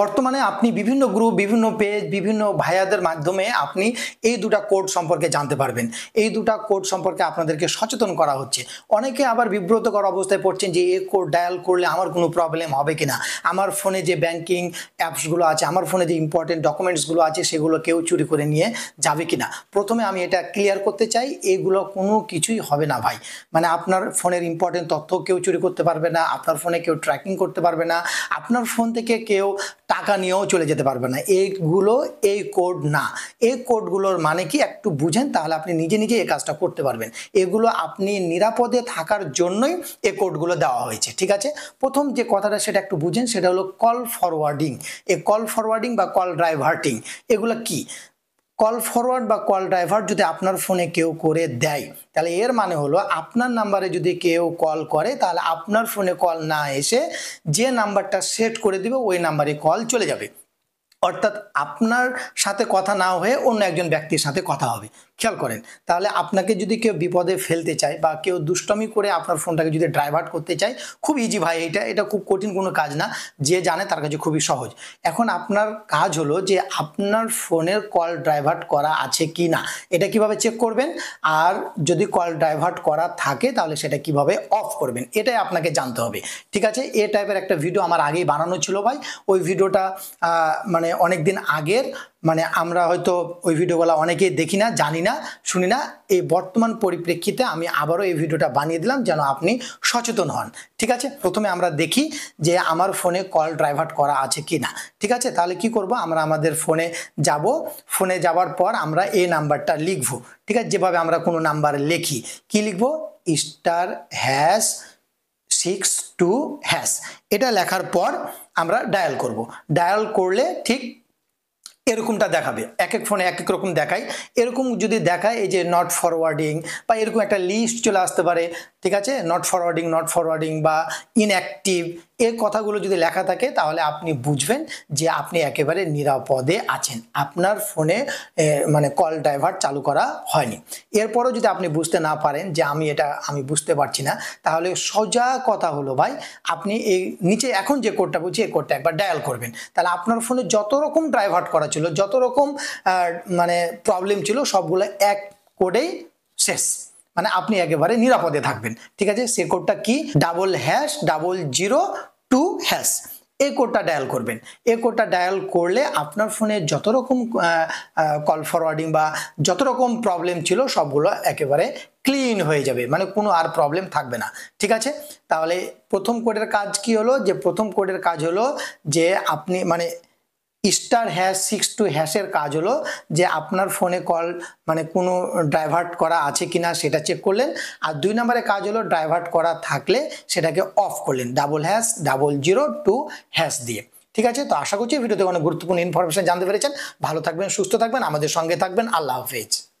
বর্তমানে আপনি বিভিন্ন গ্রুপ বিভিন্ন পেজ বিভিন্ন ভাইয়াদের মাধ্যমে আপনি এই দুটা কোড সম্পর্কে জানতে পারবেন এই দুটা কোড সম্পর্কে আপনাদেরকে সচেতন করা হচ্ছে অনেকে আবার বিব্রতকর অবস্থায় পড়ছেন যে এই কোড ডায়াল করলে আমার কোনো প্রবলেম হবে কিনা আমার ফোনে যে ব্যাংকিং অ্যাপসগুলো আছে আমার ফোনে যে ইম্পর্টেন্ট ডকুমেন্টসগুলো আছে সেগুলো কেউ চুরি করে নিয়ে যাবে কিনা প্রথমে আমি এটা ক্লিয়ার করতে চাই এগুলো কোনো কিছুই হবে না ভাই মানে আপনার ফোনের ইম্পর্টেন্ট তথ্য কেউ চুরি করতে পারবে না আপনার ফোনে কেউ ট্র্যাকিং করতে পারবে না আপনার ফোন থেকে কেউ টাকা নিয়েও চলে যেতে পারবে না এইগুলো এই কোড না এই কোডগুলোর মানে কি একটু বুঝেন তাহলে আপনি নিজে নিজে এই কাজটা করতে পারবেন এগুলো আপনি নিরাপদে থাকার জন্যই এই কোডগুলো দেওয়া হয়েছে ঠিক আছে প্রথম যে কথাটা সেটা একটু বুঝেন সেটা হলো কল ফরওয়ার্ডিং এ কল ফরওয়ার্ডিং বা কল ড্রাইভার্টিং এগুলো কি কল ফরওয়ার্ড বা কল ড্রাইভার যদি আপনার ফোনে কেউ করে দেয় তাহলে এর মানে হলো আপনার নাম্বারে যদি কেউ কল করে তাহলে আপনার ফোনে কল না এসে যে নাম্বারটা সেট করে দিবে ওই নাম্বারে কল চলে যাবে অর্থাৎ আপনার সাথে কথা না হয়ে অন্য একজন ব্যক্তির সাথে কথা হবে খেয়াল করেন তাহলে আপনাকে যদি কেউ বিপদে ফেলতে চায় বা কেউ দুষ্টমি করে আপনার ফোনটাকে যদি ড্রাইভার্ট করতে চায় খুব ইজি ভাই এটা এটা খুব কঠিন কোনো কাজ না যে জানে তার কাছে খুবই সহজ এখন আপনার কাজ হলো যে আপনার ফোনের কল ড্রাইভার্ট করা আছে কি না এটা কিভাবে চেক করবেন আর যদি কল ড্রাইভার্ট করা থাকে তাহলে সেটা কিভাবে অফ করবেন এটাই আপনাকে জানতে হবে ঠিক আছে এ টাইপের একটা ভিডিও আমার আগেই বানানো ছিল ভাই ওই ভিডিওটা মানে অনেক দিন আগের মানে আমরা হয়তো ওই ভিডিওগুলো অনেকেই দেখি না জানি না শুনি না এই বর্তমান পরিপ্রেক্ষিতে আমি আবারও এই ভিডিওটা বানিয়ে দিলাম যেন আপনি সচেতন হন ঠিক আছে প্রথমে আমরা দেখি যে আমার ফোনে কল ড্রাইভার্ট করা আছে কি না ঠিক আছে তাহলে কি করব আমরা আমাদের ফোনে যাব ফোনে যাওয়ার পর আমরা এই নাম্বারটা লিখব ঠিক আছে যেভাবে আমরা কোনো নাম্বার লিখি কি লিখব star hash six two hash এটা লেখার পর আমরা ডায়াল করব ডায়াল করলে ঠিক এরকমটা দেখাবে এক এক ফোনে এক এক রকম দেখায় এরকম যদি দেখায় এই যে নট ফরওয়ার্ডিং বা এরকম একটা লিস্ট চলে আসতে পারে ঠিক আছে নট ফরওয়ার্ডিং নট ফরওয়ার্ডিং বা ইনঅ্যাক্টিভ এ কথাগুলো যদি লেখা থাকে তাহলে আপনি বুঝবেন যে আপনি একেবারে নিরাপদে আছেন আপনার ফোনে মানে কল ড্রাইভার চালু করা হয়নি এরপরও যদি আপনি বুঝতে না পারেন যে আমি এটা আমি বুঝতে পারছি না তাহলে সোজা কথা হলো ভাই আপনি এই নিচে এখন যে কোডটা বুঝি এই কোডটা একবার ডায়াল করবেন তাহলে আপনার ফোনে যত রকম ড্রাইভার্ট করা ছিল যত রকম মানে প্রবলেম ছিল সবগুলো এক কোডেই শেষ মানে আপনি একেবারে নিরাপদে থাকবেন ঠিক আছে সে কোডটা কি double hash double zero two hash এই কোডটা ডায়াল করবেন এই কোডটা ডায়াল করলে আপনার ফোনে যত রকম কল ফরওয়ার্ডিং বা যত রকম প্রবলেম ছিল সবগুলো একেবারে ক্লিন হয়ে যাবে মানে কোনো আর প্রবলেম থাকবে না ঠিক আছে তাহলে প্রথম কোডের কাজ কি হলো যে প্রথম কোডের কাজ হলো যে আপনি মানে স্টার হ্যাশ সিক্স টু হ্যাশের কাজ হলো যে আপনার ফোনে কল মানে কোনো ড্রাইভার্ট করা আছে কি না সেটা চেক করলেন আর দুই নম্বরে কাজ হলো ড্রাইভার্ট করা থাকলে সেটাকে অফ করলেন double hash double zero two hash দিয়ে ঠিক আছে তো আশা করছি ভিডিওতে অনেক গুরুত্বপূর্ণ ইনফরমেশন জানতে পেরেছেন ভালো থাকবেন সুস্থ থাকবেন আমাদের সঙ্গে থাকবেন আল্লাহ হাফেজ